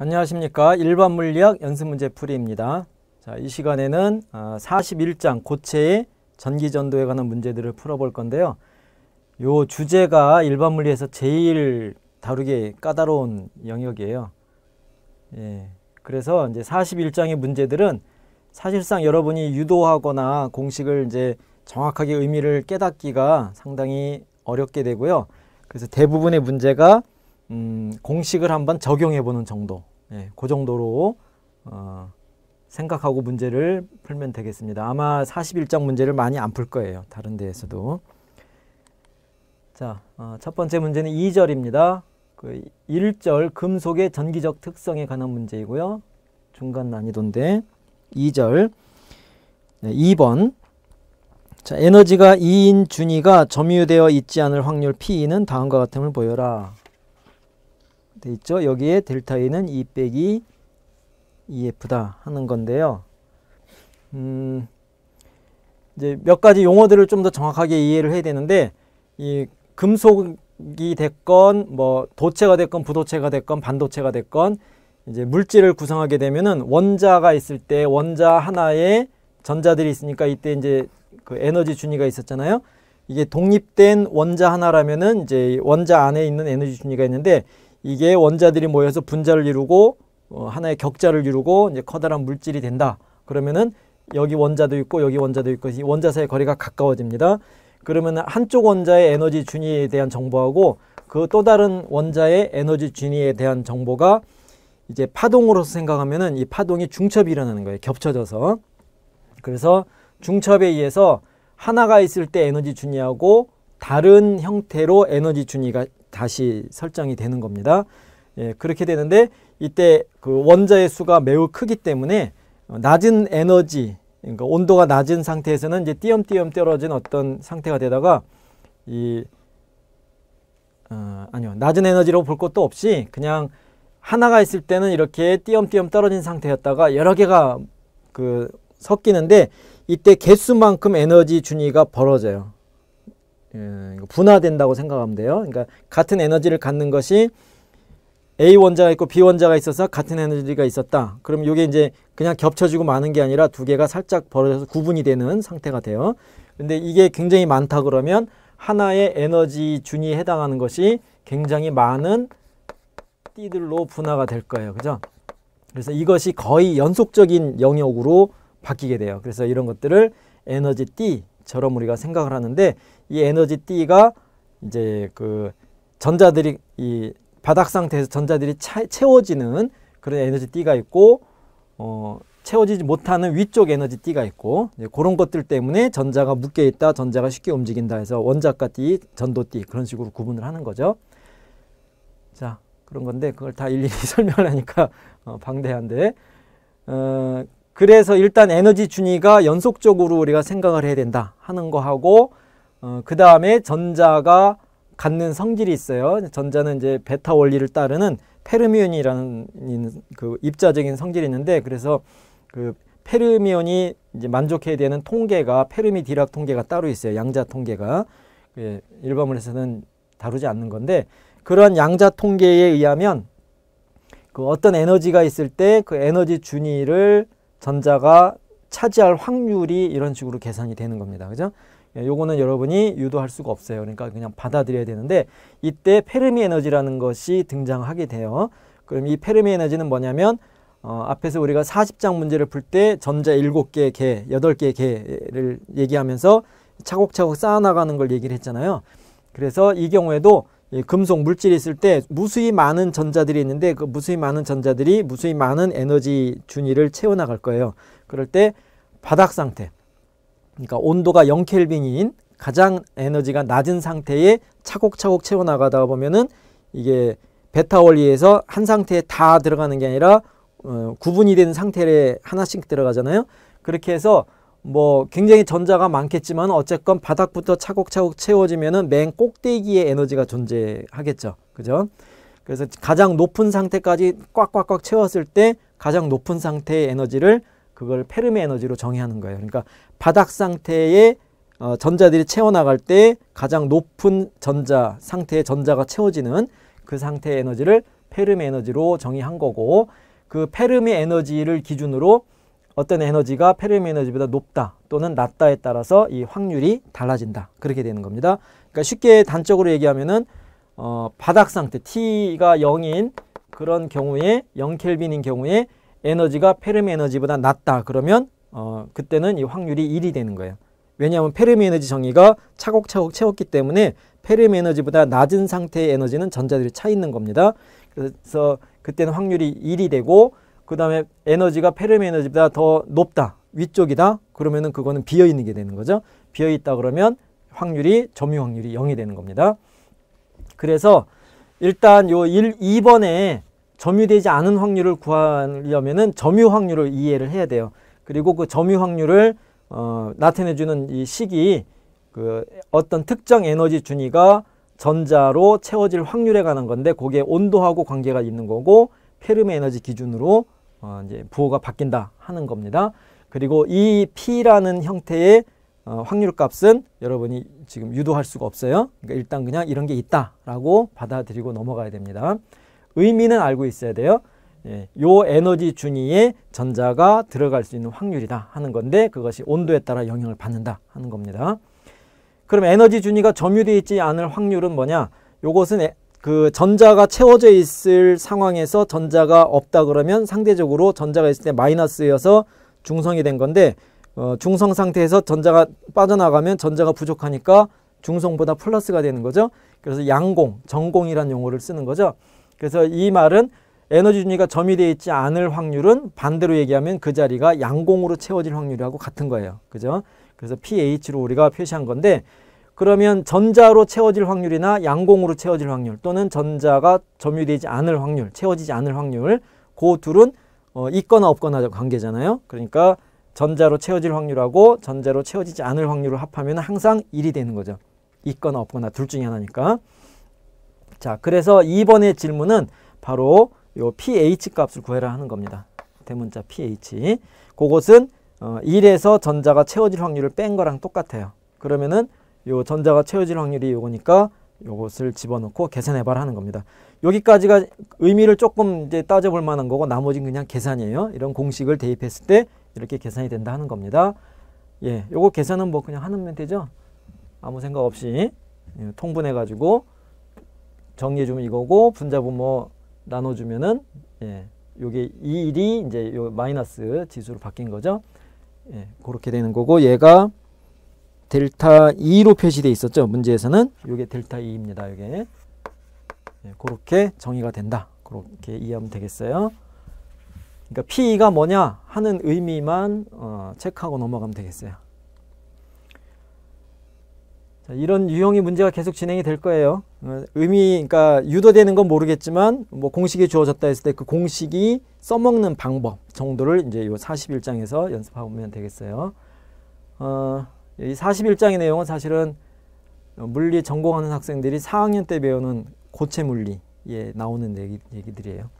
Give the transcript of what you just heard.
안녕하십니까 일반 물리학 연습 문제 풀이입니다. 자, 이 시간에는 41장 아, 고체의 전기 전도에 관한 문제들을 풀어볼 건데요. 이 주제가 일반 물리에서 제일 다루기 까다로운 영역이에요. 예. 그래서 이제 41장의 문제들은 사실상 여러분이 유도하거나 공식을 이제 정확하게 의미를 깨닫기가 상당히 어렵게 되고요. 그래서 대부분의 문제가 음, 공식을 한번 적용해 보는 정도 예, 그 정도로 어, 생각하고 문제를 풀면 되겠습니다. 아마 41장 문제를 많이 안 풀 거예요. 다른 데에서도. 자, 어, 첫 번째 문제는 2절입니다. 그 1절 금속의 전기적 특성에 관한 문제이고요. 중간 난이도인데 2절 네, 2번 자, 에너지가 2인 준위가 점유되어 있지 않을 확률 P는 다음과 같음을 보여라. 돼 있죠. 여기에 델타 A는 2 e 빼기 2F다 e 하는 건데요. 음, 이제 몇 가지 용어들을 좀 더 정확하게 이해를 해야 되는데 이 금속이 됐건 뭐 도체가 됐건 부도체가 됐건 반도체가 됐건 이제 물질을 구성하게 되면은 원자가 있을 때 원자 하나에 전자들이 있으니까 이때 이제 그 에너지 준위가 있었잖아요. 이게 독립된 원자 하나라면은 이제 원자 안에 있는 에너지 준위가 있는데 이게 원자들이 모여서 분자를 이루고 어, 하나의 격자를 이루고 이제 커다란 물질이 된다. 그러면은 여기 원자도 있고 여기 원자도 있고 이 원자 사이 의 거리가 가까워집니다. 그러면 한쪽 원자의 에너지 준위에 대한 정보하고 그 또 다른 원자의 에너지 준위에 대한 정보가 이제 파동으로서 생각하면이 파동이 중첩이 일어나는 거예요. 겹쳐져서. 그래서 중첩에 의해서 하나가 있을 때 에너지 준위하고 다른 형태로 에너지 준위가 다시 설정이 되는 겁니다. 예, 그렇게 되는데 이때 그 원자의 수가 매우 크기 때문에 어, 낮은 에너지, 그러니까 온도가 낮은 상태에서는 이제 띄엄띄엄 떨어진 어떤 상태가 되다가 이 어, 아니요 낮은 에너지로 볼 것도 없이 그냥 하나가 있을 때는 이렇게 띄엄띄엄 떨어진 상태였다가 여러 개가 그 섞이는데 이때 개수만큼 에너지 준위가 벌어져요. 예, 분화된다고 생각하면 돼요. 그러니까 같은 에너지를 갖는 것이 A 원자가 있고 B 원자가 있어서 같은 에너지가 있었다. 그럼 이게 이제 그냥 겹쳐지고 많은 게 아니라 두 개가 살짝 벌어져서 구분이 되는 상태가 돼요. 근데 이게 굉장히 많다 그러면 하나의 에너지 준이 해당하는 것이 굉장히 많은 띠들로 분화가 될 거예요. 그죠? 그래서 이것이 거의 연속적인 영역으로 바뀌게 돼요. 그래서 이런 것들을 에너지 띠처럼 우리가 생각을 하는데 이 에너지 띠가 이제 그 전자들이 이 바닥 상태에서 전자들이 차, 채워지는 그런 에너지 띠가 있고 어, 채워지지 못하는 위쪽 에너지 띠가 있고 이제 그런 것들 때문에 전자가 묶여 있다, 전자가 쉽게 움직인다 해서 원자가 D, 전도 띠 그런 식으로 구분을 하는 거죠. 자 그런 건데 그걸 다 일일이 설명하니까 어, 방대한데 어, 그래서 일단 에너지 준위가 연속적으로 우리가 생각을 해야 된다 하는 거하고 어, 그 다음에 전자가 갖는 성질이 있어요. 전자는 이제 베타 원리를 따르는 페르미온이라는 그 입자적인 성질이 있는데 그래서 그 페르미온이 이제 만족해야 되는 통계가 페르미 디락 통계가 따로 있어요. 양자 통계가 예, 일반문에서는 다루지 않는 건데 그런 양자 통계에 의하면 그 어떤 에너지가 있을 때 그 에너지 준위를 전자가 차지할 확률이 이런 식으로 계산이 되는 겁니다. 그죠? 예, 요거는 여러분이 유도할 수가 없어요. 그러니까 그냥 받아들여야 되는데 이때 페르미 에너지라는 것이 등장하게 돼요. 그럼 이 페르미 에너지는 뭐냐면 어, 앞에서 우리가 40장 문제를 풀 때 전자 7개 개, 8개 개를 얘기하면서 차곡차곡 쌓아나가는 걸 얘기를 했잖아요. 그래서 이 경우에도 금속 물질이 있을 때 무수히 많은 전자들이 있는데 그 무수히 많은 전자들이 무수히 많은 에너지 준위를 채워나갈 거예요. 그럴 때 바닥 상태, 그러니까 온도가 0켈빈인 가장 에너지가 낮은 상태에 차곡차곡 채워나가다 보면은 이게 베타 원리에서 한 상태에 다 들어가는 게 아니라 어, 구분이 된 상태에 하나씩 들어가잖아요. 그렇게 해서 뭐 굉장히 전자가 많겠지만 어쨌건 바닥부터 차곡차곡 채워지면은 맨 꼭대기에 에너지가 존재하겠죠. 그죠? 그래서 가장 높은 상태까지 꽉꽉꽉 채웠을 때 가장 높은 상태의 에너지를 그걸 페르메 에너지로 정의하는 거예요. 그러니까 바닥 상태의 어, 전자들이 채워나갈 때 가장 높은 전자 상태의 전자가 채워지는 그 상태의 에너지를 페르메 에너지로 정의한 거고 그 페르메 에너지를 기준으로 어떤 에너지가 페르메 에너지보다 높다 또는 낮다에 따라서 이 확률이 달라진다 그렇게 되는 겁니다. 그러니까 쉽게 단적으로 얘기하면은 어, 바닥 상태 T가 0인 그런 경우에 0켈빈인 경우에 에너지가 페르미 에너지보다 낮다 그러면 어, 그때는 이 확률이 1이 되는 거예요. 왜냐하면 페르미 에너지 정의가 차곡차곡 채웠기 때문에 페르미 에너지보다 낮은 상태의 에너지는 전자들이 차 있는 겁니다. 그래서 그때는 확률이 1이 되고 그 다음에 에너지가 페르미 에너지보다 더 높다, 위쪽이다 그러면은 그거는 비어있는 게 되는 거죠. 비어있다 그러면 확률이 점유 확률이 0이 되는 겁니다. 그래서 일단 요 1, 2번에 점유되지 않은 확률을 구하려면은 점유 확률을 이해를 해야 돼요. 그리고 그 점유 확률을 어, 나타내주는 이 식이 그 어떤 특정 에너지 준위가 전자로 채워질 확률에 관한 건데 거기에 온도하고 관계가 있는 거고 페르메 에너지 기준으로 어, 이제 부호가 바뀐다 하는 겁니다. 그리고 이 P라는 형태의 어, 확률 값은 여러분이 지금 유도할 수가 없어요. 그러니까 일단 그냥 이런 게 있다라고 받아들이고 넘어가야 됩니다. 의미는 알고 있어야 돼요. 예, 요 에너지 준위에 전자가 들어갈 수 있는 확률이다 하는 건데 그것이 온도에 따라 영향을 받는다 하는 겁니다. 그럼 에너지 준위가 점유되어 있지 않을 확률은 뭐냐? 요것은 그 전자가 채워져 있을 상황에서 전자가 없다 그러면 상대적으로 전자가 있을 때 마이너스여서 중성이 된 건데 어, 중성 상태에서 전자가 빠져나가면 전자가 부족하니까 중성보다 플러스가 되는 거죠. 그래서 양공, 전공이란 용어를 쓰는 거죠. 그래서 이 말은 에너지 준위가 점유 되어 있지 않을 확률은 반대로 얘기하면 그 자리가 양공으로 채워질 확률이하고 같은 거예요. 그죠? 그래서 pH로 우리가 표시한 건데 그러면 전자로 채워질 확률이나 양공으로 채워질 확률 또는 전자가 점유되지 않을 확률, 채워지지 않을 확률 그 둘은 어, 있거나 없거나 관계잖아요. 그러니까 전자로 채워질 확률하고 전자로 채워지지 않을 확률을 합하면 항상 일이 되는 거죠. 있거나 없거나 둘 중에 하나니까. 자, 그래서 2번의 질문은 바로 요 pH 값을 구해라 하는 겁니다. 대문자 pH. 그것은 어, 1에서 전자가 채워질 확률을 뺀 거랑 똑같아요. 그러면은 요 전자가 채워질 확률이 요거니까 요것을 집어넣고 계산해봐라 하는 겁니다. 여기까지가 의미를 조금 이제 따져볼 만한 거고 나머지는 그냥 계산이에요. 이런 공식을 대입했을 때 이렇게 계산이 된다 하는 겁니다. 예, 요거 계산은 뭐 그냥 하면 는 되죠. 아무 생각 없이 예, 통분해가지고 정리해주면 이거고 분자분모 나눠주면은 예, 요게 이일이 이제 요 마이너스 지수로 바뀐 거죠. 예, 그렇게 되는 거고 얘가 델타 2로 표시돼 있었죠. 문제에서는 요게 델타 2입니다. 요게 예, 그렇게 정의가 된다. 그렇게 이해하면 되겠어요. 그러니까 P가 뭐냐 하는 의미만 어, 체크하고 넘어가면 되겠어요. 자, 이런 유형의 문제가 계속 진행이 될 거예요. 어, 의미 그러니까 유도되는 건 모르겠지만 뭐 공식이 주어졌다 했을 때 그 공식이 써먹는 방법 정도를 이제 요 41장에서 연습하고 보면 되겠어요. 어, 이 41장의 내용은 사실은 어, 물리 전공하는 학생들이 4학년 때 배우는 고체 물리에 나오는 얘기, 얘기들이에요.